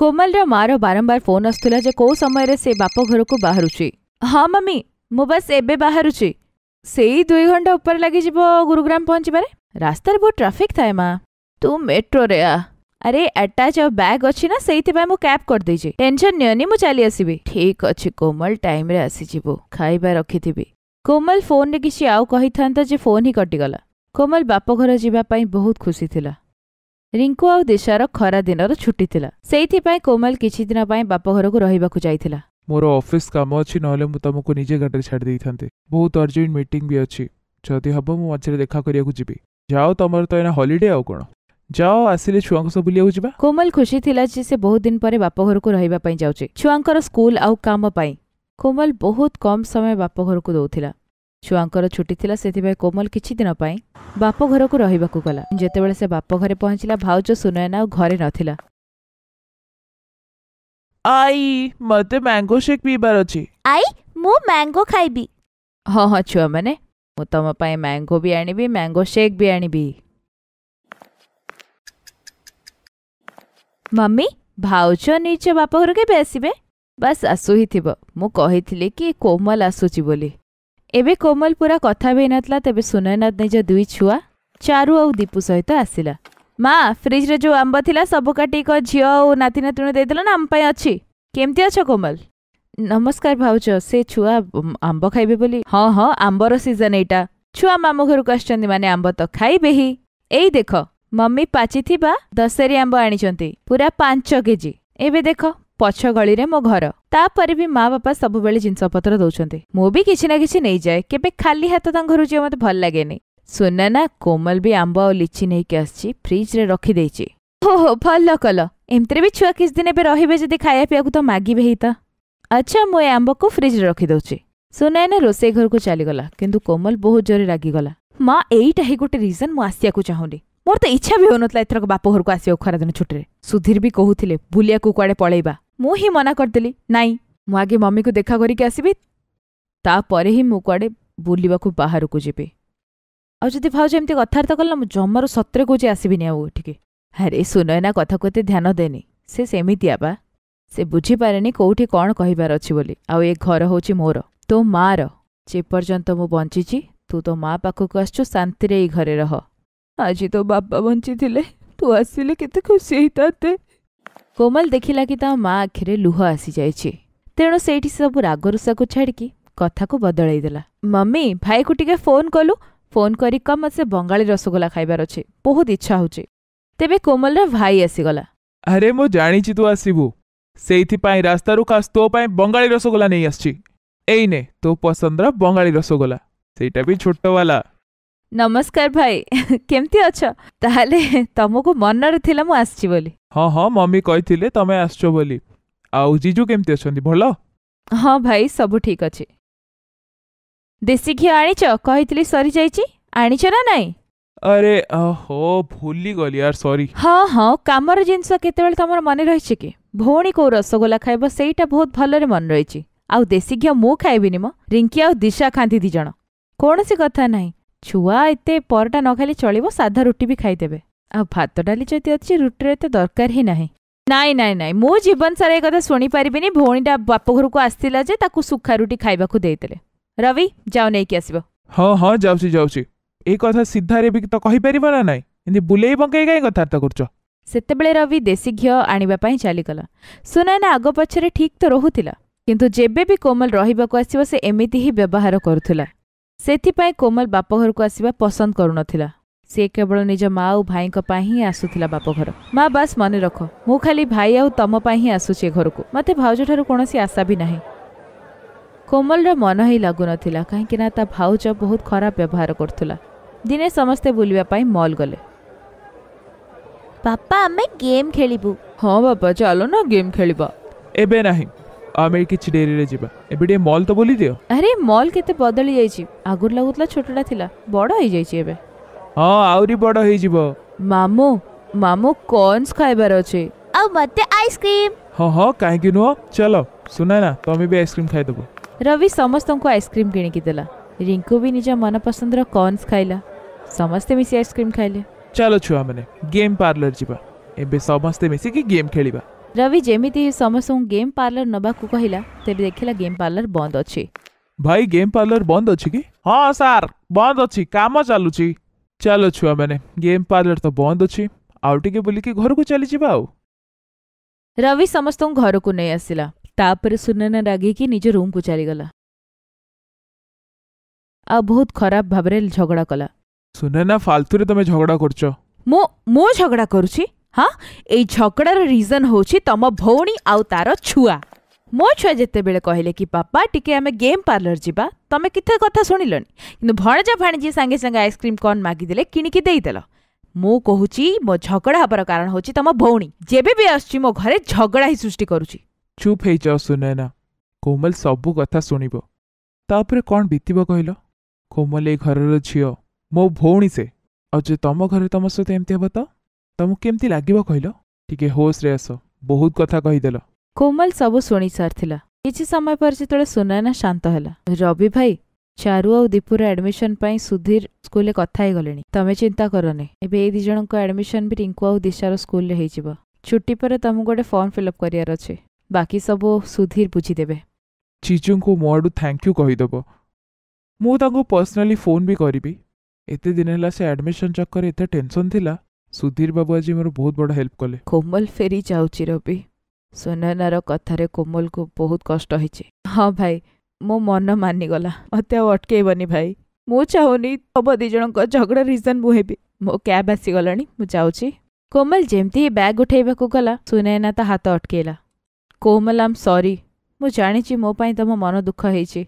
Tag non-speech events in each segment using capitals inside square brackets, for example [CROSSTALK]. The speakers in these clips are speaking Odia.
କୋମଲର ମାଆର ବାରମ୍ବାର ଫୋନ୍ ଆସୁଥିଲା ଯେ କୋଉ ସମୟରେ ସେ ବାପ ଘରକୁ ବାହାରୁଛି ହଁ ମମି ମୁଁ ବାସ୍ ଏବେ ବାହାରୁଛି ସେଇ ଦୁଇ ଘଣ୍ଟା ଉପରେ ଲାଗିଯିବ ଗୁରୁଗ୍ରାମ ପହଞ୍ଚିବାରେ ରାସ୍ତାରେ ବହୁତ ଟ୍ରାଫିକ୍ ଥାଏ ମା ତୁ ମେଟ୍ରୋରେ ଆ ଆରେ ଆଟାଚ୍ ଆଉ ବ୍ୟାଗ୍ ଅଛି ନା ସେଇଥିପାଇଁ ମୁଁ କ୍ୟାବ୍ କରିଦେଇଛି ଟେନସନ୍ ନିଅନି ମୁଁ ଚାଲି ଆସିବି ଠିକ୍ ଅଛି କୋମଲ ଟାଇମ୍ରେ ଆସିଯିବୁ ଖାଇବା ରଖିଥିବି କୋମଲ ଫୋନ୍ରେ କିଛି ଆଉ କହିଥାନ୍ତା ଯେ ଫୋନ୍ ହିଁ କଟିଗଲା କୋମଲ ବାପ ଘର ଯିବା ପାଇଁ ବହୁତ ଖୁସି ଥିଲା ରିଙ୍କୁ ଆଉ ଦିଶାର ଖରା ଦିନର ଛୁଟି ଥିଲା ସେଇଥିପାଇଁ କୋମଲ କିଛି ଦିନ ପାଇଁ ବାପ ଘରକୁ ରହିବାକୁ ଯାଇଥିଲା ମୋର ଅଫିସ୍ କାମ ଅଛି ନହେଲେ ମୁଁ ତମକୁ ନିଜେ ଗାଡ଼ିରେ ଛାଡ଼ି ଦେଇଥାନ୍ତି ବହୁତ ଅର୍ଜେଣ୍ଟ ମିଟିଂ ବି ଅଛି ଯଦି ହବ ମୁଁ ମଝିରେ ଦେଖା କରିବାକୁ ଯିବି ଯାଅ ତମର ତ ଏଇନା ହଲିଡେ ଆଉ କ'ଣ ଯାଅ ଆସିଲେ ଛୁଆଙ୍କ ସହ ବୁଲିବାକୁ ଯିବା କୋମଲ ଖୁସି ଥିଲା ଯେ ସେ ବହୁତ ଦିନ ପରେ ବାପ ଘରକୁ ରହିବା ପାଇଁ ଯାଉଛି ଛୁଆଙ୍କର ସ୍କୁଲ ଆଉ କାମ ପାଇଁ କୋମଲ ବହୁତ କମ୍ ସମୟ ବାପ ଘରକୁ ଦେଉଥିଲା छुआर छुट्टी से कोमल किदिन घर को रहा गला जिते से बापघरे पहुंचला भाज सुनयन आरे ना आई मते मैंगो शेक पी बार अछि आई मु मैंगो खाइबी ह ह छुआ माने मु तम पाए मैंगो भी आनीबी मैंगो शेक भी आनीबी मम्मी भाउचो नीचे बापा घर के बेसिबे बस आसु हि थिबो मु कहिथिले कि कोमल आसु छि बोली ଏବେ କୋମଲ ପୁରା କଥା ବି ହେଇନଥିଲା ତେବେ ସୁନୟନାଥ ନିଜ ଦୁଇ ଛୁଆ ଚାରୁ ଆଉ ଦୀପୁ ସହିତ ଆସିଲା ମା ଫ୍ରିଜ୍ରେ ଯୋଉ ଆମ୍ବ ଥିଲା ସବୁ କାଟିକ ଝିଅ ଆଉ ନାତି ନାତୁଣୀ ଦେଇଥିଲା ନା ଆମ ପାଇଁ ଅଛି କେମିତି ଅଛ କୋମଲ ନମସ୍କାର ଭାଉଚ ସେ ଛୁଆ ଆମ୍ବ ଖାଇବେ ବୋଲି ହଁ ହଁ ଆମ୍ବର ସିଜନ୍ ଏଇଟା ଛୁଆ ମାମୁଁ ଘରକୁ ଆସିଛନ୍ତି ମାନେ ଆମ୍ବ ତ ଖାଇବେ ହି ଏଇ ଦେଖ ମମି ପାଚିଥିବା ଦଶେରି ଆମ୍ବ ଆଣିଛନ୍ତି ପୁରା ପାଞ୍ଚ କେଜି ଏବେ ଦେଖ ପଛ ଗଳିରେ ମୋ ଘର ତାପରେ ବି ମା ବାପା ସବୁବେଳେ ଜିନିଷପତ୍ର ଦଉଛନ୍ତି ମୁଁ ବି କିଛି ନା କିଛି ନେଇଯାଏ କେବେ ଖାଲି ହାତ ତାଙ୍କ ଘରୁ ଯିବା ମୋତେ ଭଲ ଲାଗେନି ସୁନା ନା କୋମଲ ବି ଆମ୍ବ ଆଉ ଲିଚି ନେଇକି ଆସିଛି ଫ୍ରିଜ୍ରେ ରଖିଦେଇଛି ଓହୋ ଭଲ କଲ ଏମିତିରେ ବି ଛୁଆ କିଛି ଦିନ ଏବେ ରହିବେ ଯଦି ଖାଇବା ପିଇବାକୁ ତ ମାଗିବେ ହିଁ ତ ଆଚ୍ଛା ମୁଁ ଏ ଆମ୍ବକୁ ଫ୍ରିଜ୍ରେ ରଖିଦେଉଛି ସୁନା ଏଇନା ରୋଷେଇ ଘରକୁ ଚାଲିଗଲା କିନ୍ତୁ କୋମଲ ବହୁତ ଜୋରରେ ରାଗିଗଲା ମା ଏଇଟା ହିଁ ଗୋଟେ ରିଜନ୍ ମୁଁ ଆସିବାକୁ ଚାହୁଁନି ମୋର ତ ଇଚ୍ଛା ବି ହେଉନଥିଲା ଏଥରକ ବାପ ଘରକୁ ଆସିବାକୁ ଖରାଦିନ ଛୁଟିରେ ସୁଧୀର ବି କହୁଥିଲେ ବୁଲିବାକୁ କୁଆଡ଼େ ପଳେଇବା ମୁଁ ହିଁ ମନା କରିଦେଲି ନାଇଁ ମୁଁ ଆଗେ ମମିକୁ ଦେଖା କରିକି ଆସିବି ତାପରେ ହିଁ ମୁଁ କୁଆଡ଼େ ବୁଲିବାକୁ ବାହାରକୁ ଯିବି ଆଉ ଯଦି ଭାଉଜ ଏମିତି କଥାବାର୍ତ୍ତା କଲା ମୁଁ ଜମାରୁ ସତରେ କହୁଛି ଆସିବିନି ଆଉ ଏଠିକି ଆରେ ସୁନୟନା କଥାକୁ ଏତେ ଧ୍ୟାନ ଦେନି ସେ ସେମିତିଆ ବା ସେ ବୁଝିପାରେନି କୋଉଠି କ'ଣ କହିବାର ଅଛି ବୋଲି ଆଉ ଏ ଘର ହେଉଛି ମୋର ତୋ ମାଆର ଯେପର୍ଯ୍ୟନ୍ତ ମୁଁ ବଞ୍ଚିଛି ତୁ ତୋ ମା ପାଖକୁ ଆସିଛୁ ଶାନ୍ତିରେ ଏଇ ଘରେ ରହ ଆଜି ତୋ ବାପା ବଞ୍ଚିଥିଲେ ତୁ ଆସିଲେ କେତେ ଖୁସି ହେଇଥାନ୍ତେ କୋମଲ ଦେଖିଲା କି ତା ମା ଆଖିରେ ଲୁହ ଆସିଯାଇଛି ତେଣୁ ସେଇଠି ସବୁ ରାଗରୁଷାକୁ ଛାଡ଼ିକି କଥାକୁ ବଦଳେଇ ଦେଲା ମମି ଭାଇକୁ ଟିକେ ଫୋନ୍ କଲୁ ଫୋନ୍ କରି କମ୍ ସେ ବଙ୍ଗାଳୀ ରସଗୋଲା ଖାଇବାର ଅଛି ବହୁତ ଇଚ୍ଛା ହେଉଛି ତେବେ କୋମଲର ଭାଇ ଆସିଗଲା ଆରେ ମୁଁ ଜାଣିଛି ତୁ ଆସିବୁ ସେଇଥିପାଇଁ ରାସ୍ତାରୁ ଖାସ୍ ତୋ ପାଇଁ ବଙ୍ଗାଳୀ ରସଗୋଲା ନେଇ ଆସିଛି ଏଇ ତୋ ପସନ୍ଦର ବଙ୍ଗାଳୀ ରସଗୋଲା ସେଇଟା ବି ଛୋଟବାଲା ନମସ୍କାର ଭାଇ କେମିତି ଅଛ ତାହେଲେ ତମକୁ ମନରେ ଥିଲା ମୁଁ ଆସିଛି ବୋଲି ହଁ ହଁ ମମି କହିଥିଲେ ତମେ ଆସିଛ ବୋଲି ଆଉ ଜିଜୁ କେମିତି ଅଛନ୍ତି ଭଲ ହଁ ଭାଇ ସବୁ ଠିକ୍ ଅଛି ଦେଶୀ ଘିଅ ଆଣିଛ କହିଥିଲି ସରିଯାଇଛି ଆଣିଛ ନା ନାହିଁ ଆରେ ହୋ ଭୁଲିଗଲି ଆର ସରି ହଁ ହଁ କାମର ଜିନିଷ କେତେବେଳେ ତମର ମନେ ରହିଛି କି ଭଉଣୀ କୋଉ ରସଗୋଲା ଖାଇବ ସେଇଟା ବହୁତ ଭଲରେ ମନେ ରହିଛି ଆଉ ଦେଶୀ ଘିଅ ମୁଁ ଖାଇବିନି ମ ରିଙ୍କି ଆଉ ଦିଶା ଖାନ୍ତି ଦି ଜଣ କୌଣସି କଥା ନାହିଁ ଛୁଆ ଏତେ ପରଟା ନ ଖାଇଲେ ଚଳିବ ସାଧା ରୁଟି ବି ଖାଇଦେବେ ଆଉ ଭାତ ଡାଲି ଯଦି ଅଛି ରୁଟିର ଏତେ ଦରକାର ହିଁ ନାହିଁ ନାଇଁ ନାଇଁ ନାଇଁ ମୁଁ ଜୀବନସାରା ଏ କଥା ଶୁଣିପାରିବିନି ଭଉଣୀଟା ବାପ ଘରକୁ ଆସିଥିଲା ଯେ ତାକୁ ସୁଖା ରୁଟି ଖାଇବାକୁ ଦେଇଦେଲେ ରବି ଯାଅ ନେଇକି ଆସିବ ହଁ ହଁ ଯାଉଛି ଯାଉଛି ଏ କଥା ସିଧାରେ ବି ତ କହିପାରିବ ନା ନାଇଁ ଏମିତି ବୁଲେଇ ବଙ୍କେଇ କାହିଁ କଥାବାର୍ତ୍ତା କରୁଛ ସେତେବେଳେ ରବି ଦେଶୀ ଘିଅ ଆଣିବା ପାଇଁ ଚାଲିଗଲା ସୁନୟନା ଆଗ ପଛରେ ଠିକ୍ ତ ରହୁଥିଲା କିନ୍ତୁ ଯେବେ ବି କୋମଲ ରହିବାକୁ ଆସିବ ସେ ଏମିତି ହିଁ ବ୍ୟବହାର କରୁଥିଲା ସେଥିପାଇଁ କୋମଲ ବାପ ଘରକୁ ଆସିବା ପସନ୍ଦ କରୁନଥିଲା ସେ କେବଳ ନିଜ ମା ଆଉ ଭାଇଙ୍କ ପାଇଁ ହିଁ ଆସୁଥିଲା ବାପ ଘର ମା ବାସ୍ ମନେ ରଖ ମୁଁ ଖାଲି ଭାଇ ଆଉ ତମ ପାଇଁ ହିଁ ଆସୁଛି ଏ ଘରକୁ ମୋତେ ଭାଉଜଠାରୁ କୌଣସି ଆଶା ବି ନାହିଁ କୋମଲର ମନ ହିଁ ଲାଗୁନଥିଲା କାହିଁକି ନା ତା ଭାଉଜ ବହୁତ ଖରାପ ବ୍ୟବହାର କରୁଥିଲା ଦିନେ ସମସ୍ତେ ବୁଲିବା ପାଇଁ ମଲ୍ ଗଲେ ବାପା ଆମେ ଗେମ୍ ଖେଳିବୁ ହଁ ବାପା ଚାଲୁନ ଗେମ୍ ଖେଳିବା ଏବେ ନାହିଁ आमेर किछि डेरी रे जिबा एबे डे मॉल तो बोली दियो अरे मॉल केते बदली जाइछि आगुर लागुतला छोटटा थिला बड़ होई जाइछि एबे हां आउरी बड़ होई जिवो मामू मामू कॉर्न्स खाइबार अछि ଆଉ ମୋତେ ଆଇସ୍କ୍ରିମ୍ ହଁ ହଁ କାହିଁକି ନୁହଁ ଚାଲ ସୁନାନା ତମେ ବି ଆଇସ୍କ୍ରିମ୍ ଖାଇଦେବ ରବି ସମସ୍ତଙ୍କୁ ଆଇସ୍କ୍ରିମ୍ କିଣିକି ଦେଲା ରିଙ୍କୁ ବି ନିଜ ମନପସନ୍ଦର କର୍ଣ୍ଣସ୍ ଖାଇଲା ସମସ୍ତେ ମିଶି ଆଇସ୍କ୍ରିମ୍ ଖାଇଲେ ଚାଲ ଛୁଆମାନେ ଗେମ୍ ପାର୍ଲର ଯିବା ଏବେ ସମସ୍ତେ ମିଶିକି ଗେମ୍ ଖେଳିବା ରବି ଯେମିତି ସମସ୍ତଙ୍କୁ ଗେମ୍ ପାର୍ଲର ନେବାକୁ କହିଲା ତେବେ ଦେଖିଲା ଗେମ୍ ପାର୍ଲର ବନ୍ଦ ଅଛି ଭାଇ ଗେମ୍ ପାର୍ଲର ବନ୍ଦ ଅଛି କି ହଁ ସାର୍ ବନ୍ଦ ଅଛି କାମ ଚାଲୁଛି ଚାଲ ଛୁଆମାନେ ଗେମ୍ ପାର୍ଲର ତ ବନ୍ଦ ଅଛି ଆଉ ଟିକେ ବୁଲିକି ଘରକୁ ଚାଲିଯିବା ଆଉ ରବି ସମସ୍ତଙ୍କୁ ଘରକୁ ନେଇ ଆସିଲା ତାପରେ ସୁନନା ରାଗିକି ନିଜ ରୁମ୍କୁ ଚାଲିଗଲା ଆଉ ବହୁତ ଖରାପ ଭାବରେ ଝଗଡ଼ା କଲା ସୁନନା ଫାଲତୁରେ ତମେ ଝଗଡ଼ା କରୁଛ ମୁଁ ମୁଁ ଝଗଡ଼ା କରୁଛି ହଁ ଏଇ ଝଗଡ଼ାର ରିଜନ୍ ହେଉଛି ତମ ଭଉଣୀ ଆଉ ତାର ଛୁଆ ମୋ ଛୁଆ ଯେତେବେଳେ କହିଲେ କି ବାପା ଟିକେ ଆମେ ଗେମ୍ ପାର୍ଲର ଯିବା ତମେ କେତେ କଥା ଶୁଣିଲନି କିନ୍ତୁ ଭଣଜା ଭାଣିଜି ସାଙ୍ଗେ ସାଙ୍ଗେ ଆଇସ୍କ୍ରିମ୍ କର୍ଣ୍ଣ ମାଗିଦେଲେ କିଣିକି ଦେଇଦେଲ ମୁଁ କହୁଛି ମୋ ଝଗଡ଼ା ହେବାର କାରଣ ହେଉଛି ତମ ଭଉଣୀ ଯେବେ ବି ଆସୁଛି ମୋ ଘରେ ଝଗଡ଼ା ହିଁ ସୃଷ୍ଟି କରୁଛି ଚୁପ୍ ହେଇଯାଅ ସୁନୟନା କୋମଲ ସବୁ କଥା ଶୁଣିବ ତାପରେ କ'ଣ ବିତିବ କହିଲ କୋମଲ ଏଇ ଘରର ଝିଅ ମୋ ଭଉଣୀ ସେ ଆଉ ଯେ ତମ ଘରେ ତମ ସହିତ ଏମିତି ହେବ ତ ତମକୁ କେମିତି ଲାଗିବ କହିଲ ଟିକେ ହୋସ୍ରେ ଆସ ବହୁତ କଥା କହିଦେଲ କୋମଲ ସବୁ ଶୁଣି ସାରିଥିଲା କିଛି ସମୟ ପରେ ଯେତେବେଳେ ସୁନୟନା ଶାନ୍ତ ହେଲା ରବି ଭାଇ ଚାରୁ ଆଉ ଦୀପୁର ଆଡମିସନ ପାଇଁ ସୁଧୀର ସ୍କୁଲରେ କଥା ହେଇଗଲେଣି ତମେ ଚିନ୍ତା କରନି ଏବେ ଏଇ ଦି ଜଣଙ୍କ ଆଡମିସନ ବି ରିଙ୍କୁ ଆଉ ଦିଶାର ସ୍କୁଲରେ ହେଇଯିବ ଛୁଟି ପରେ ତମକୁ ଗୋଟେ ଫର୍ମ ଫିଲ୍ଅପ୍ କରିବାର ଅଛି ବାକି ସବୁ ସୁଧୀର ବୁଝିଦେବେ ଚିଜୁଙ୍କୁ ମୋ ଆଡ଼ୁ ଥ୍ୟାଙ୍କ ୟୁ କହିଦେବ ମୁଁ ତାଙ୍କୁ ପର୍ସନାଲି ଫୋନ୍ ବି କରିବି ଏତେ ଦିନ ହେଲା ସେ ଆଡମିସନ ଚକ୍କରରେ ଏତେ ଟେନସନ୍ ଥିଲା ସୁଧୀର ବାବୁ ଆଜି ମୋର ବହୁତ ବଡ଼ ହେଲ୍ପ କଲେ କୋମଲ ଫେରି ଯାଉଛି ରବି ସୁନୟନାର କଥାରେ କୋମଲକୁ ବହୁତ କଷ୍ଟ ହେଇଛି ହଁ ଭାଇ ମୋ ମନ ମାନିଗଲା ମୋତେ ଆଉ ଅଟକେଇବନି ଭାଇ ମୁଁ ଚାହୁଁନି ତମ ଦି ଜଣଙ୍କ ଝଗଡ଼ା ରିଜନ୍ ମୁଁ ହେବି ମୋ କ୍ୟାବ୍ ଆସିଗଲାଣି ମୁଁ ଯାଉଛି କୋମଲ ଯେମିତି ବ୍ୟାଗ୍ ଉଠାଇବାକୁ ଗଲା ସୁନୟନା ତା ହାତ ଅଟକେଇଲା କୋମଲ ଆମ୍ ସରି ମୁଁ ଜାଣିଛି ମୋ ପାଇଁ ତମ ମନ ଦୁଃଖ ହେଇଛି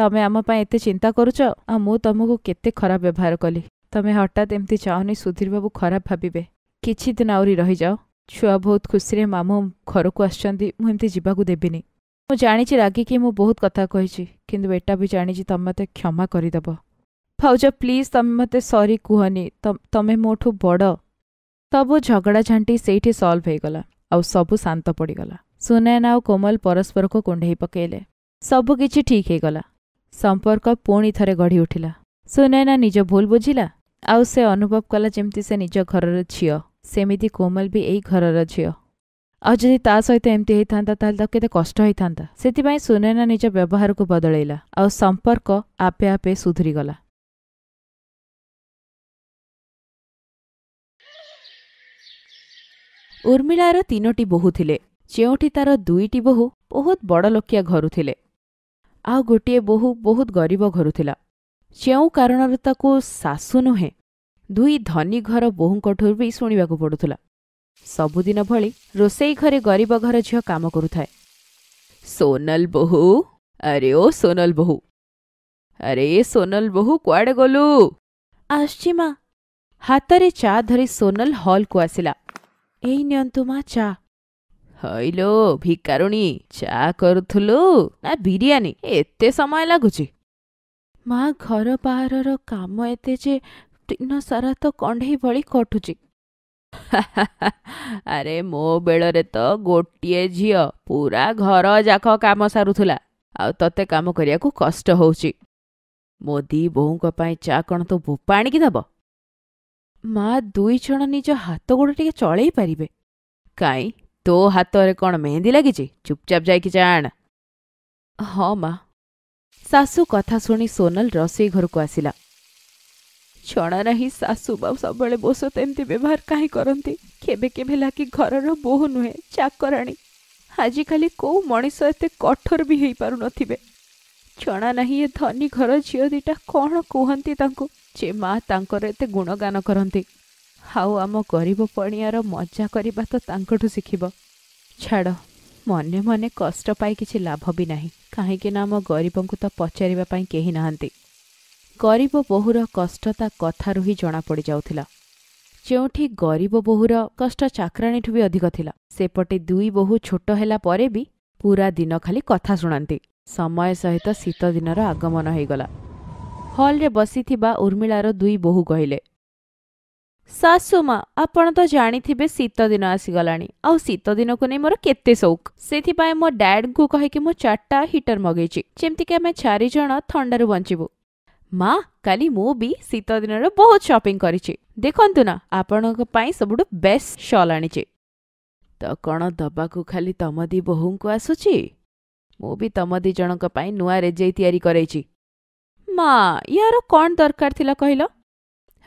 ତମେ ଆମ ପାଇଁ ଏତେ ଚିନ୍ତା କରୁଛ ଆଉ ମୁଁ ତମକୁ କେତେ ଖରାପ ବ୍ୟବହାର କଲି ତମେ ହଠାତ୍ ଏମିତି ଚାହୁଁନି ସୁଧୀର ବାବୁ ଖରାପ ଭାବିବେ କିଛି ଦିନ ଆହୁରି ରହିଯାଅ ଛୁଆ ବହୁତ ଖୁସିରେ ମାମୁଁ ଘରକୁ ଆସିଛନ୍ତି ମୁଁ ଏମିତି ଯିବାକୁ ଦେବିନି ମୁଁ ଜାଣିଛି ରାଗିକି ମୁଁ ବହୁତ କଥା କହିଛି କିନ୍ତୁ ଏଟା ବି ଜାଣିଛି ତମେ ମୋତେ କ୍ଷମା କରିଦେବ ଭାଉଜ ପ୍ଲିଜ୍ ତମେ ମୋତେ ସରି କୁହନି ତମେ ମୋଠୁ ବଡ଼ ସବୁ ଝଗଡ଼ା ଝାଣ୍ଟି ସେଇଠି ସଲ୍ଭ ହେଇଗଲା ଆଉ ସବୁ ଶାନ୍ତ ପଡ଼ିଗଲା ସୁନୟନ ଆଉ କୋମଲ ପରସ୍ପରକୁ କୁଣ୍ଢେଇ ପକାଇଲେ ସବୁକିଛି ଠିକ୍ ହେଇଗଲା ସମ୍ପର୍କ ପୁଣି ଥରେ ଗଢ଼ି ଉଠିଲା ସୁନୟନା ନିଜ ଭୁଲ ବୁଝିଲା ଆଉ ସେ ଅନୁଭବ କଲା ଯେମିତି ସେ ନିଜ ଘରର ଝିଅ ସେମିତି କୋମଲ ବି ଏଇ ଘରର ଝିଅ ଆଉ ଯଦି ତା ସହିତ ଏମିତି ହେଇଥାନ୍ତା ତାହେଲେ ତାକୁ କେତେ କଷ୍ଟ ହୋଇଥାନ୍ତା ସେଥିପାଇଁ ସୁନୈନା ନିଜ ବ୍ୟବହାରକୁ ବଦଳେଇଲା ଆଉ ସମ୍ପର୍କ ଆପେ ଆପେ ସୁଧୁରିଗଲା ଉର୍ମିଳାର ତିନୋଟି ବୋହୂ ଥିଲେ ଯେଉଁଠି ତାର ଦୁଇଟି ବୋହୂ ବହୁତ ବଡ଼ ଲୋକିଆ ଘରୁ ଥିଲେ ଆଉ ଗୋଟିଏ ବୋହୂ ବହୁତ ଗରିବ ଘରୁ ଥିଲା ଯେଉଁ କାରଣରୁ ତାକୁ ଶାଶୁ ନୁହେଁ ଦୁଇ ଧନୀ ଘର ବୋହୁଙ୍କଠାରୁ ବି ଶୁଣିବାକୁ ପଡ଼ୁଥିଲା ସବୁଦିନ ଭଳି ରୋଷେଇ ଘରେ ଗରିବ ଘର ଝିଅ କାମ କରୁଥାଏ ସୋନଲ ବୋହୁ ଆରେ ଓ ସୋନାଲ ବୋହୁ ଆରେ ସୋନାଲ ବୋହୁ କୁଆଡ଼େ ଗଲୁ ଆସିଛି ମା ହାତରେ ଚା ଧରି ସୋନାଲ ହଲ୍କୁ ଆସିଲା ଏଇ ନିଅନ୍ତୁ ମା ଚା ହଇଲୋ ଭିକାରୁଣୀ ଚା କରୁଥିଲୁ ନା ବିରିୟାନୀ ଏତେ ସମୟ ଲାଗୁଛି ମା ଘର ବାହାରର କାମ ଏତେ ଯେ ଦିନସାରା ତ କଣ୍ଢେଇ ଭଳି କଟୁଛି [LAUGHS] ଆରେ ମୋ ବେଳରେ ତ ଗୋଟିଏ ଝିଅ ପୁରା ଘର ଯାକ କାମ ସାରୁଥିଲା ଆଉ ତତେ କାମ କରିବାକୁ କଷ୍ଟ ହେଉଛି ମୋ ଦି ବୋହୂଙ୍କ ପାଇଁ ଚା କ'ଣ ତୁ ଭୋପା ଆଣିକି ଦେବ ମା ଦୁଇ ଜଣ ନିଜ ହାତ ଗୋଡ଼ ଟିକେ ଚଳେଇ ପାରିବେ କାଇଁ ତୋ ହାତରେ କ'ଣ ମେହେନ୍ଦି ଲାଗିଛି ଚୁପଚାପ ଯାଇକି ଚା ଆଣ ହଁ ମା ଶାଶୁ କଥା ଶୁଣି ସୋନଲ ରୋଷେଇ ଘରକୁ ଆସିଲା ଛଣା ନାହିଁ ଶାଶୁ ବାବୁ ସବୁବେଳେ ବୋଷ ଏମିତି ବ୍ୟବହାର କାହିଁ କରନ୍ତି କେବେ କେବେ ଲାଗି ଘରର ବୋହୁ ନୁହେଁ ଚାକରାଣୀ ଆଜିକାଲି କେଉଁ ମଣିଷ ଏତେ କଠୋର ବି ହେଇପାରୁନଥିବେ ଛଣା ନାହିଁ ଏ ଧନୀ ଘର ଝିଅ ଦୁଇଟା କ'ଣ କୁହନ୍ତି ତାଙ୍କୁ ଯେ ମା ତାଙ୍କର ଏତେ ଗୁଣଗାନ କରନ୍ତି ଆଉ ଆମ ଗରିବ ପଣିଆର ମଜା କରିବା ତ ତାଙ୍କଠୁ ଶିଖିବ ଛାଡ଼ ମନେ ମନେ କଷ୍ଟ ପାଇ କିଛି ଲାଭ ବି ନାହିଁ କାହିଁକିନା ଆମ ଗରିବଙ୍କୁ ତ ପଚାରିବା ପାଇଁ କେହି ନାହାନ୍ତି ଗରିବ ବୋହୂର କଷ୍ଟ ତା କଥାରୁ ହିଁ ଜଣାପଡ଼ି ଯାଉଥିଲା ଯେଉଁଠି ଗରିବ ବୋହୂର କଷ୍ଟ ଚାକରାଣୀଠୁ ବି ଅଧିକ ଥିଲା ସେପଟେ ଦୁଇ ବୋହୂ ଛୋଟ ହେଲା ପରେ ବି ପୁରା ଦିନ ଖାଲି କଥା ଶୁଣାନ୍ତି ସମୟ ସହିତ ଶୀତ ଦିନର ଆଗମନ ହୋଇଗଲା ହଲ୍ରେ ବସିଥିବା ଉର୍ମିଳାର ଦୁଇ ବୋହୂ କହିଲେ ଶାଶୁ ମା ଆପଣ ତ ଜାଣିଥିବେ ଶୀତ ଦିନ ଆସିଗଲାଣି ଆଉ ଶୀତ ଦିନକୁ ନେଇ ମୋର କେତେ ସଉକ ସେଥିପାଇଁ ମୋ ଡାଡ୍ଙ୍କୁ କହିକି ମୁଁ ଚାରିଟା ହିଟର ମଗେଇଛି ଯେମିତିକି ଆମେ ଚାରିଜଣ ଥଣ୍ଡାରୁ ବଞ୍ଚିବୁ ମା କାଲି ମୁଁ ବି ଶୀତ ଦିନରେ ବହୁତ ସପିଂ କରିଛି ଦେଖନ୍ତୁ ନା ଆପଣଙ୍କ ପାଇଁ ସବୁଠୁ ବେଷ୍ଟ ସଲ୍ ଆଣିଛି ତ କ'ଣ ଦବାକୁ ଖାଲି ତମ ଦି ବୋହୂଙ୍କୁ ଆସୁଛି ମୁଁ ବି ତମ ଦି ଜଣଙ୍କ ପାଇଁ ନୂଆ ରେଜେଇ ତିଆରି କରେଇଛି ମା ୟାର କ'ଣ ଦରକାର ଥିଲା କହିଲ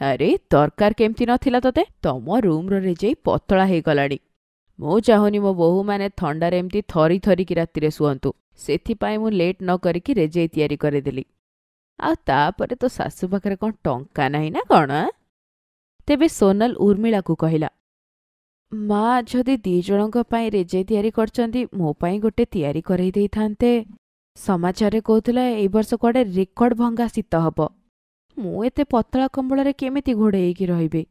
ଆରେ ଦରକାର କେମିତି ନଥିଲା ତୋତେ ତମ ରୁମ୍ରେ ଯାଇ ପତଳା ହେଇଗଲାଣି ମୁଁ ଚାହୁଁନି ମୋ ବୋହୂମାନେ ଥଣ୍ଡାରେ ଏମିତି ଥରି ଥରିକି ରାତିରେ ଶୁଅନ୍ତୁ ସେଥିପାଇଁ ମୁଁ ଲେଟ୍ ନ କରିକି ରେଜେଇ ତିଆରି କରିଦେଲି ଆଉ ତାପରେ ତୋ ଶାଶୁ ପାଖରେ କ'ଣ ଟଙ୍କା ନାହିଁ ନା କ'ଣ ତେବେ ସୋନାଲ ଉର୍ମିଳାକୁ କହିଲା ମା ଯଦି ଦୁଇ ଜଣଙ୍କ ପାଇଁ ରେଜେଇ ତିଆରି କରିଛନ୍ତି ମୋ ପାଇଁ ଗୋଟେ ତିଆରି କରାଇ ଦେଇଥାନ୍ତେ ସମାଚାରରେ କହୁଥିଲା ଏଇ ବର୍ଷ କୁଆଡ଼େ ରେକର୍ଡ଼ ଭଙ୍ଗା ଶୀତ ହେବ ମୁଁ ଏତେ ପତଳା କମ୍ବଳରେ କେମିତି ଘୋଡ଼େଇକି ରହିବି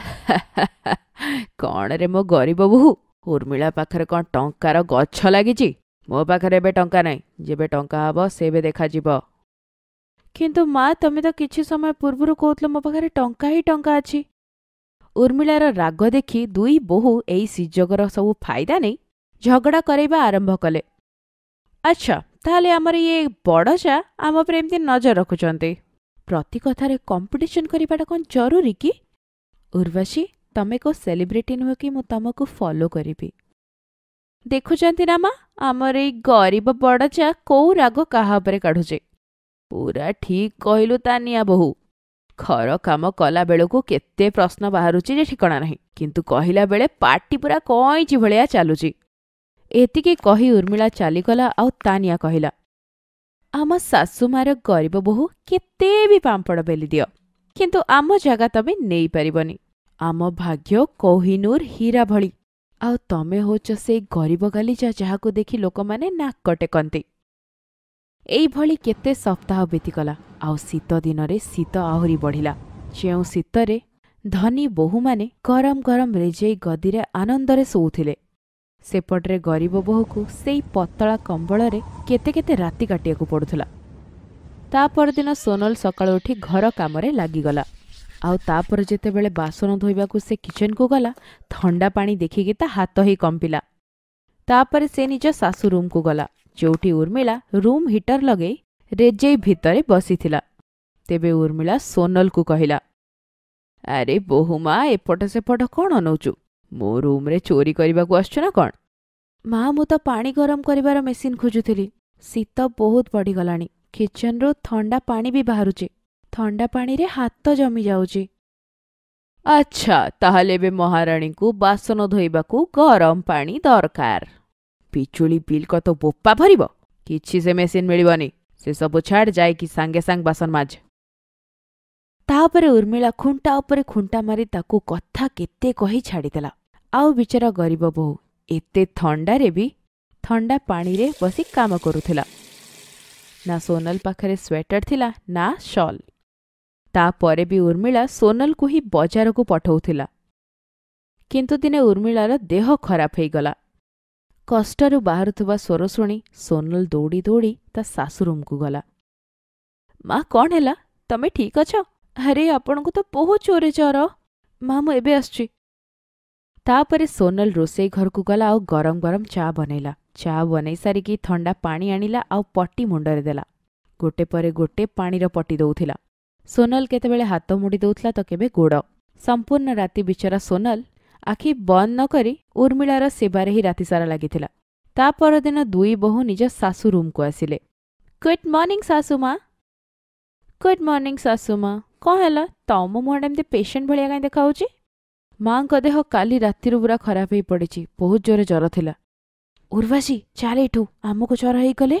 [LAUGHS] କ'ଣ ରେ ମୋ ଗରିବ ବୋହୁ ଉର୍ମିଳା ପାଖରେ କ'ଣ ଟଙ୍କାର ଗଛ ଲାଗିଛି ମୋ ପାଖରେ ଏବେ ଟଙ୍କା ନାହିଁ ଯେବେ ଟଙ୍କା ହେବ ସେବେ ଦେଖାଯିବ କିନ୍ତୁ ମା ତମେ ତ କିଛି ସମୟ ପୂର୍ବରୁ କହୁଥିଲ ମୋ ପାଖରେ ଟଙ୍କା ହିଁ ଟଙ୍କା ଅଛି ଉର୍ମିଳାର ରାଗ ଦେଖି ଦୁଇ ବୋହୁ ଏହି ସିଯୋଗର ସବୁ ଫାଇଦା ନେଇ ଝଗଡ଼ା କରାଇବା ଆରମ୍ଭ କଲେ ଆଚ୍ଛା ତାହେଲେ ଆମର ଇଏ ବଡ଼ଚା ଆମ ଉପରେ ଏମିତି ନଜର ରଖୁଛନ୍ତି ପ୍ରତି କଥାରେ କମ୍ପିଟିସନ୍ କରିବାଟା କ'ଣ ଜରୁରୀ କି ଉର୍ବାସୀ ତମେ କେଉଁ ସେଲିବ୍ରିଟି ନୁହେଁ କି ମୁଁ ତମକୁ ଫଲୋ କରିବି ଦେଖୁଛନ୍ତି ନା ମା ଆମର ଏଇ ଗରିବ ବଡ଼ଚା କେଉଁ ରାଗ କାହା ଉପରେ କାଢ଼ୁଛେ ପୁରା ଠିକ୍ କହିଲୁ ତା ନିଆଁ ବୋହୁ ଘର କାମ କଲାବେଳକୁ କେତେ ପ୍ରଶ୍ନ ବାହାରୁଛି ଯେ ଠିକଣା ନାହିଁ କିନ୍ତୁ କହିଲା ବେଳେ ପାଟି ପୁରା କଇଁଚି ଭଳିଆ ଚାଲୁଛି ଏତିକି କହି ଉର୍ମିଳା ଚାଲିଗଲା ଆଉ ତା ନିଆଁ କହିଲା ଆମ ଶାଶୁମାର ଗରିବ ବୋହୂ କେତେ ବି ପାମ୍ପଡ଼ ବେଲି ଦିଅ କିନ୍ତୁ ଆମ ଜାଗା ତମେ ନେଇପାରିବନି ଆମ ଭାଗ୍ୟ କୋହିନୂର ହୀରା ଭଳି ଆଉ ତମେ ହେଉଛ ସେଇ ଗରିବ ଗାଲିଚା ଯାହାକୁ ଦେଖି ଲୋକମାନେ ନାକ ଟେକନ୍ତି ଏଇଭଳି କେତେ ସପ୍ତାହ ବିତିଗଲା ଆଉ ଶୀତ ଦିନରେ ଶୀତ ଆହୁରି ବଢ଼ିଲା ଯେଉଁ ଶୀତରେ ଧନୀ ବୋହୂମାନେ ଗରମ ଗରମ ରେଜେଇ ଗଦିରେ ଆନନ୍ଦରେ ଶୋଉଥିଲେ ସେପଟରେ ଗରିବ ବୋହୂକୁ ସେଇ ପତଳା କମ୍ବଳରେ କେତେ କେତେ ରାତି କାଟିବାକୁ ପଡ଼ୁଥିଲା ତା ପରଦିନ ସୋନଲ ସକାଳୁ ଉଠି ଘର କାମରେ ଲାଗିଗଲା ଆଉ ତାପରେ ଯେତେବେଳେ ବାସନ ଧୋଇବାକୁ ସେ କିଚେନ୍କୁ ଗଲା ଥଣ୍ଡା ପାଣି ଦେଖିକି ତା ହାତ ହେଇ କମ୍ପିଲା ତାପରେ ସେ ନିଜ ଶାଶୁ ରୁମ୍କୁ ଗଲା ଯେଉଁଠି ଉର୍ମିଳା ରୁମ୍ ହିଟର ଲଗେଇ ରେଜେଇ ଭିତରେ ବସିଥିଲା ତେବେ ଉର୍ମିଳା ସୋନଲକୁ କହିଲା ଆରେ ବୋହୂମା ଏପଟ ସେପଟ କ'ଣ ନେଉଛୁ ମୋ ରୁମ୍ରେ ଚୋରି କରିବାକୁ ଆସୁଛୁ ନା କ'ଣ ମା ମୁଁ ତ ପାଣି ଗରମ କରିବାର ମେସିନ୍ ଖୋଜୁଥିଲି ଶୀତ ବହୁତ ବଢ଼ିଗଲାଣି କିଚେନ୍ରୁ ଥଣ୍ଡା ପାଣି ବି ବାହାରୁଛି ଥଣ୍ଡା ପାଣିରେ ହାତ ଜମିଯାଉଛି ଆଚ୍ଛା ତାହେଲେ ଏବେ ମହାରାଣୀଙ୍କୁ ବାସନ ଧୋଇବାକୁ ଗରମ ପାଣି ଦରକାର ବିଜୁଳି ବିଲ୍ କତ ବୋପା ଭରିବ କିଛି ସେ ମେସିନ୍ ମିଳିବନି ସେସବୁ ଛାଡ଼ ଯାଇକି ସାଙ୍ଗେ ସାଙ୍ଗ ବାସନ ମାଝ ତାପରେ ଉର୍ମିଳା ଖୁଣ୍ଟା ଉପରେ ଖୁଣ୍ଟା ମାରି ତାକୁ କଥା କେତେ କହି ଛାଡ଼ିଦେଲା ଆଉ ବିଚାର ଗରିବ ବୋହୂ ଏତେ ଥଣ୍ଡାରେ ବି ଥଣ୍ଡା ପାଣିରେ ବସି କାମ କରୁଥିଲା ନା ସୋନାଲ ପାଖରେ ସ୍ୱେଟର ଥିଲା ନା ସଲ୍ ତାପରେ ବି ଉର୍ମିଳା ସୋନାଲକୁ ହିଁ ବଜାରକୁ ପଠାଉଥିଲା କିନ୍ତୁ ଦିନେ ଉର୍ମିଳାର ଦେହ ଖରାପ ହୋଇଗଲା କଷ୍ଟରୁ ବାହାରୁଥିବା ସ୍ୱର ଶୁଣି ସୋନାଲ ଦୌଡ଼ି ଦୌଡ଼ି ତା ଶାଶୁରୁମକୁ ଗଲା ମା କ'ଣ ହେଲା ତମେ ଠିକ୍ ଅଛ ଆରେ ଆପଣଙ୍କୁ ତ ବହୁତ ଚୋରେ ଚର ମା ମୁଁ ଏବେ ଆସୁଛି ତାପରେ ସୋନଲ ରୋଷେଇ ଘରକୁ ଗଲା ଆଉ ଗରମ ଗରମ ଚା ବନେଇଲା ଚା ବନେଇ ସାରିକି ଥଣ୍ଡା ପାଣି ଆଣିଲା ଆଉ ପଟି ମୁଣ୍ଡରେ ଦେଲା ଗୋଟେ ପରେ ଗୋଟେ ପାଣିର ପଟି ଦେଉଥିଲା ସୋନଲ କେତେବେଳେ ହାତ ମୁଡ଼ି ଦେଉଥିଲା ତ କେବେ ଗୋଡ଼ ସମ୍ପୂର୍ଣ୍ଣ ରାତି ବିଚରା ସୋନଲ ଆଖି ବନ୍ଦ ନକରି ଉର୍ମିଳାର ସେବାରେ ହିଁ ରାତିସାରା ଲାଗିଥିଲା ତା ପରଦିନ ଦୁଇ ବୋହୁ ନିଜ ଶାଶୁ ରୁମ୍କୁ ଆସିଲେ ଗୁଡ୍ ମର୍ଣ୍ଣିଂ ଶାଶୁମା ଗୁଡ୍ ମର୍ଣ୍ଣିଂ ଶାଶୁମା କ'ଣ ହେଲା ତମ ମୁହଁଟା ଏମିତି ପେସେଣ୍ଟ ଭଳିଆ କାହିଁ ଦେଖାହଉଛି ମାଙ୍କ ଦେହ କାଲି ରାତିରୁ ପୁରା ଖରାପ ହେଇ ପଡ଼ିଛି ବହୁତ ଜୋରରେ ଜ୍ୱର ଥିଲା ଉର୍ବାସୀ ଚାଲ ଏଠୁ ଆମକୁ ଜ୍ୱର ହେଇଗଲେ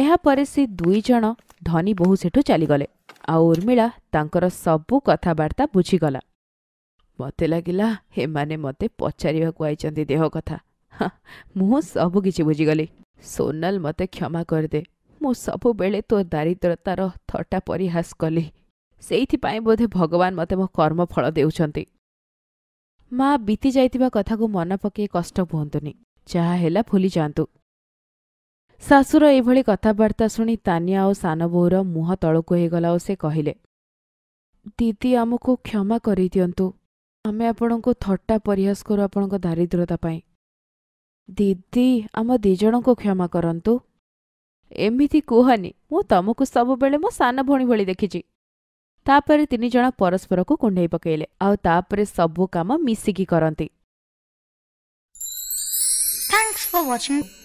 ଏହାପରେ ସେ ଦୁଇ ଜଣ ଧନୀ ବୋହୂ ସେଠୁ ଚାଲିଗଲେ ଆଉ ଉର୍ମିଳା ତାଙ୍କର ସବୁ କଥାବାର୍ତ୍ତା ବୁଝିଗଲା ମୋତେ ଲାଗିଲା ଏମାନେ ମୋତେ ପଚାରିବାକୁ ଆଇଛନ୍ତି ଦେହ କଥା ମୁଁ ସବୁକିଛି ବୁଝିଗଲି ସୋନାଲ ମୋତେ କ୍ଷମା କରିଦେ ମୁଁ ସବୁବେଳେ ତୋ ଦାରିଦ୍ରତାର ଥଟା ପରିହାସ କଲି ସେଇଥିପାଇଁ ବୋଧେ ଭଗବାନ ମୋତେ ମୋ କର୍ମ ଫଳ ଦେଉଛନ୍ତି ମା ବିତି ଯାଇଥିବା କଥାକୁ ମନ ପକାଇ କଷ୍ଟ ହୁଅନ୍ତୁନି ଯାହା ହେଲା ଫୁଲି ଯାଆନ୍ତୁ ଶାଶୁର ଏଭଳି କଥାବାର୍ତ୍ତା ଶୁଣି ତାନିଆ ଆଉ ସାନ ବୋହୂର ମୁହଁ ତଳକୁ ହୋଇଗଲା ଓ ସେ କହିଲେ ଦିଦି ଆମକୁ କ୍ଷମା କରିଦିଅନ୍ତୁ ଆମେ ଆପଣଙ୍କୁ ଥଟ୍ଟା ପରିହାସ କରୁ ଆପଣଙ୍କ ଦାରିଦ୍ର୍ୟତା ପାଇଁ ଦିଦି ଆମ ଦିଜଣଙ୍କୁ କ୍ଷମା କରନ୍ତୁ ଏମିତି କୁହନି ମୁଁ ତମକୁ ସବୁବେଳେ ମୋ ସାନ ଭଉଣୀ ଭଳି ଦେଖିଛି कुण्ड़ै पकेले, आउ सबु कम वाचिंग